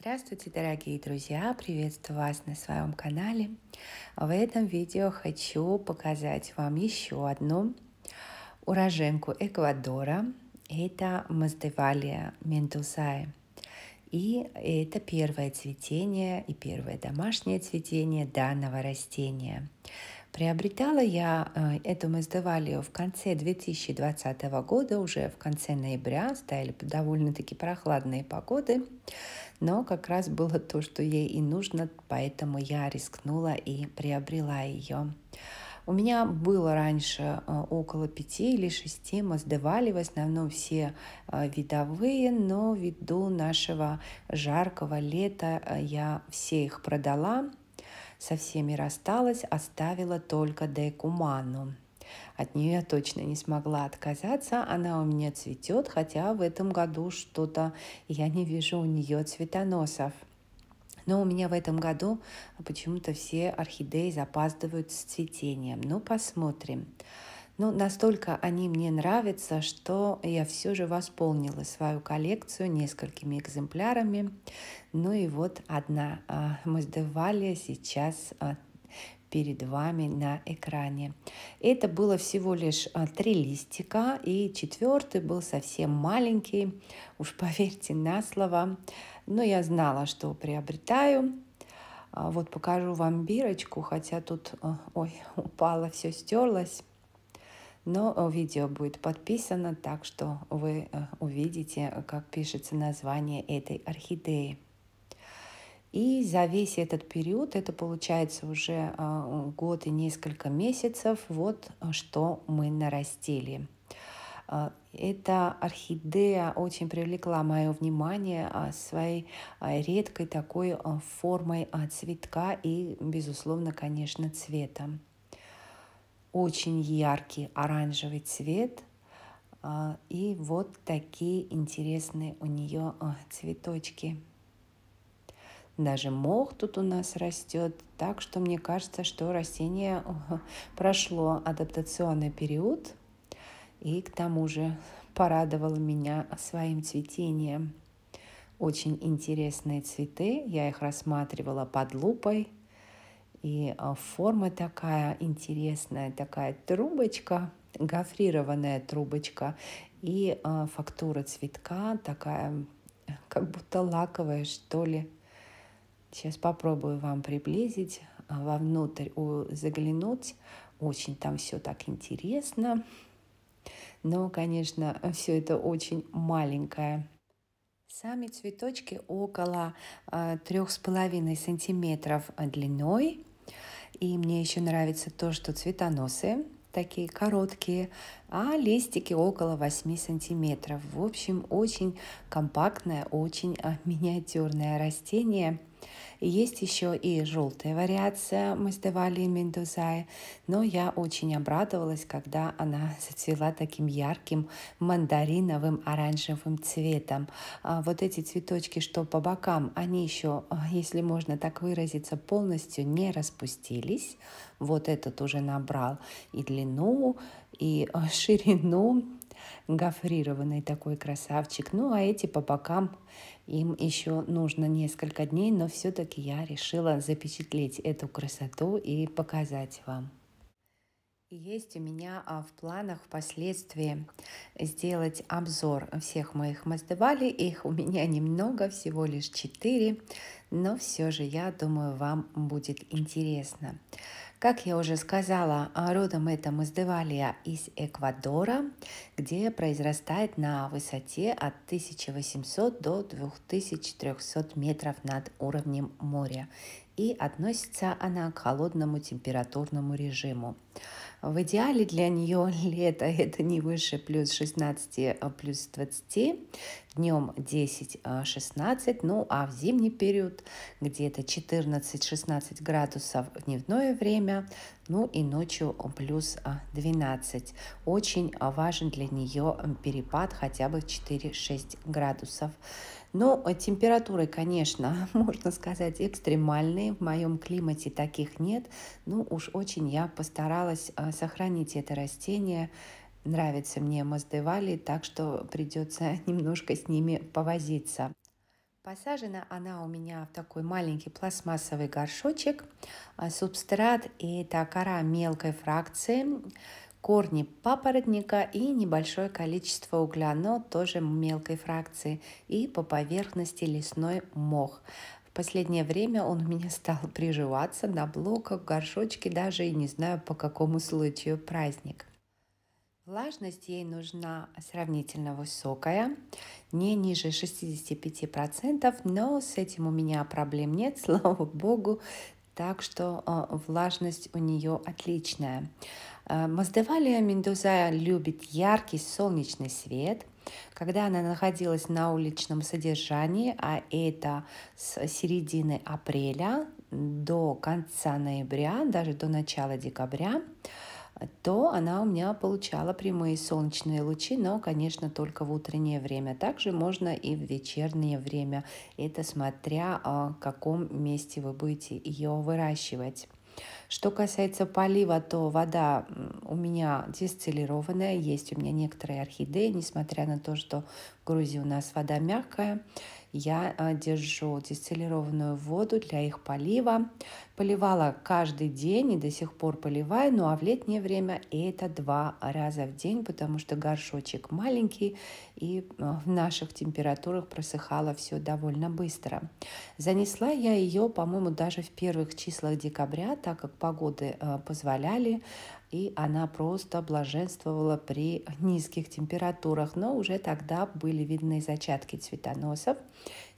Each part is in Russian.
Здравствуйте, дорогие друзья! Приветствую вас на своем канале. В этом видео хочу показать вам еще одну уроженку Эквадора. Это Маздевалия ментусай. И это первое цветение и первое домашнее цветение данного растения. Приобретала я э, эту Маздевалию в конце 2020 года, уже в конце ноября, стояли довольно-таки прохладные погоды но как раз было то, что ей и нужно, поэтому я рискнула и приобрела ее. У меня было раньше э, около пяти или шести Маздевали, в основном все э, видовые, но ввиду нашего жаркого лета э, я все их продала, со всеми рассталась, оставила только Декуману. От нее я точно не смогла отказаться. Она у меня цветет, хотя в этом году что-то я не вижу у нее цветоносов. Но у меня в этом году почему-то все орхидеи запаздывают с цветением. Ну, посмотрим. Ну, настолько они мне нравятся, что я все же восполнила свою коллекцию несколькими экземплярами. Ну и вот одна а, Мы сдавали сейчас а, перед вами на экране. Это было всего лишь а, три листика, и четвертый был совсем маленький, уж поверьте на слово. Но я знала, что приобретаю. А, вот покажу вам бирочку, хотя тут, а, ой, упало, все стерлось. Но видео будет подписано, так что вы увидите, как пишется название этой орхидеи. И за весь этот период, это получается уже а, год и несколько месяцев, вот а, что мы нарастили. А, эта орхидея очень привлекла мое внимание своей редкой такой формой цветка и, безусловно, конечно, цветом. Очень яркий оранжевый цвет. И вот такие интересные у нее цветочки. Даже мох тут у нас растет, так что мне кажется, что растение прошло адаптационный период и к тому же порадовало меня своим цветением. Очень интересные цветы, я их рассматривала под лупой, и а, форма такая интересная, такая трубочка, гофрированная трубочка, и а, фактура цветка такая, как будто лаковая, что ли, Сейчас попробую вам приблизить, а, вовнутрь заглянуть. Очень там все так интересно. Но, конечно, все это очень маленькое. Сами цветочки около а, трех с половиной сантиметров длиной. И мне еще нравится то, что цветоносы такие короткие, а листики около 8 сантиметров. В общем, очень компактное, очень а, миниатюрное растение – есть еще и желтая вариация мы сдавали Мендузаи, но я очень обрадовалась, когда она зацвела таким ярким мандариновым оранжевым цветом. А вот эти цветочки, что по бокам, они еще, а, если можно так выразиться, полностью не распустились. Вот этот уже набрал и длину, и а, ширину, гофрированный такой красавчик. Ну, а эти по бокам, им еще нужно несколько дней, но все-таки я решила запечатлеть эту красоту и показать вам. Есть у меня а, в планах впоследствии сделать обзор всех моих Маздевали. Их у меня немного, всего лишь 4, но все же, я думаю, вам будет интересно. Как я уже сказала, а, родом это Маздевалия из Эквадора, где произрастает на высоте от 1800 до 2300 метров над уровнем моря и относится она к холодному температурному режиму. В идеале для нее лето это не выше плюс 16, а плюс 20, днем 10-16, ну а в зимний период где-то 14-16 градусов в дневное время, ну и ночью плюс 12. А, Очень а, важен для нее перепад хотя бы 4-6 градусов. Но ну, э, температуры, конечно, можно сказать, экстремальные. В моем климате таких нет. Ну, уж очень я постаралась э, сохранить это растение. Нравится мне маздевали, так что придется немножко с ними повозиться. Посажена она у меня в такой маленький пластмассовый горшочек. Э, субстрат – это кора мелкой фракции, корни папоротника и небольшое количество угля, но тоже мелкой фракции, и по поверхности лесной мох. В последнее время он у меня стал приживаться на блоках, горшочке, даже и не знаю по какому случаю праздник. Влажность ей нужна сравнительно высокая, не ниже 65%, но с этим у меня проблем нет, слава богу так что э, влажность у нее отличная. Э, Маздевалия Мендоза любит яркий солнечный свет. Когда она находилась на уличном содержании, а это с середины апреля до конца ноября, даже до начала декабря, то она у меня получала прямые солнечные лучи, но, конечно, только в утреннее время. Также можно и в вечернее время, это смотря а, в каком месте вы будете ее выращивать. Что касается полива, то вода у меня дистиллированная, есть у меня некоторые орхидеи, несмотря на то, что в Грузии у нас вода мягкая я э, держу дистиллированную воду для их полива. Поливала каждый день и до сих пор поливаю, ну а в летнее время это два раза в день, потому что горшочек маленький и э, в наших температурах просыхало все довольно быстро. Занесла я ее, по-моему, даже в первых числах декабря, так как погоды э, позволяли и она просто блаженствовала при низких температурах, но уже тогда были видны зачатки цветоносов.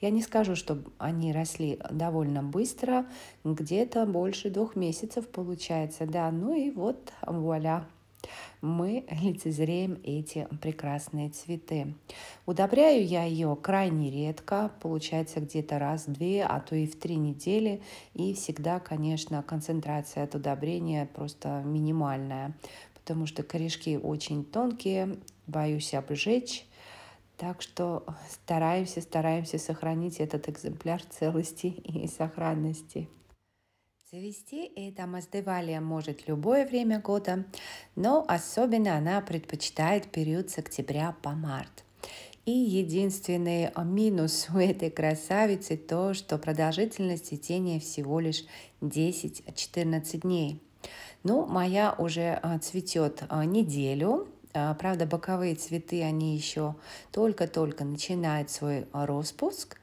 Я не скажу, что они росли довольно быстро, где-то больше двух месяцев получается, да, ну и вот вуаля, мы лицезреем эти прекрасные цветы. Удобряю я ее крайне редко, получается где-то раз две, а то и в три недели. И всегда, конечно, концентрация от удобрения просто минимальная, потому что корешки очень тонкие, боюсь обжечь. Так что стараемся, стараемся сохранить этот экземпляр целости и сохранности. Завести эта маздевалия может любое время года, но особенно она предпочитает период с октября по март. И единственный минус у этой красавицы то, что продолжительность цветения всего лишь 10-14 дней. Ну, моя уже а, цветет а, неделю, а, Правда, боковые цветы, они еще только-только начинают свой распуск,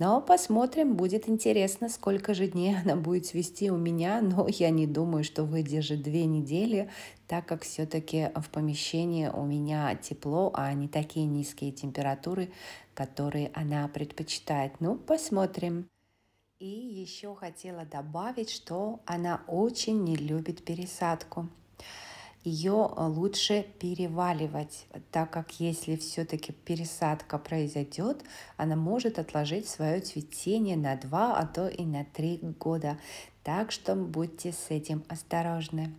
но посмотрим, будет интересно, сколько же дней она будет вести у меня, но я не думаю, что выдержит две недели, так как все-таки в помещении у меня тепло, а не такие низкие температуры, которые она предпочитает. Ну, посмотрим. И еще хотела добавить, что она очень не любит пересадку ее э, лучше переваливать, так как если все-таки пересадка произойдет, она может отложить свое цветение на 2, а то и на 3 года. Так что будьте с этим осторожны.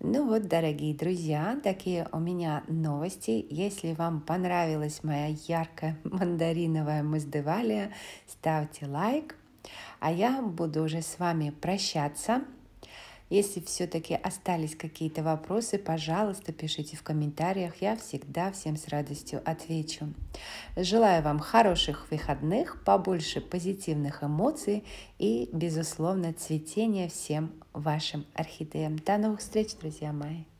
Ну вот, дорогие друзья, такие у меня новости. Если вам понравилась моя яркая мандариновая маздевалия, ставьте лайк. А я буду уже с вами прощаться. Если все-таки остались какие-то вопросы, пожалуйста, пишите в комментариях. Я всегда всем с радостью отвечу. Желаю вам хороших выходных, побольше позитивных эмоций и, безусловно, цветения всем вашим орхидеям. До новых встреч, друзья мои!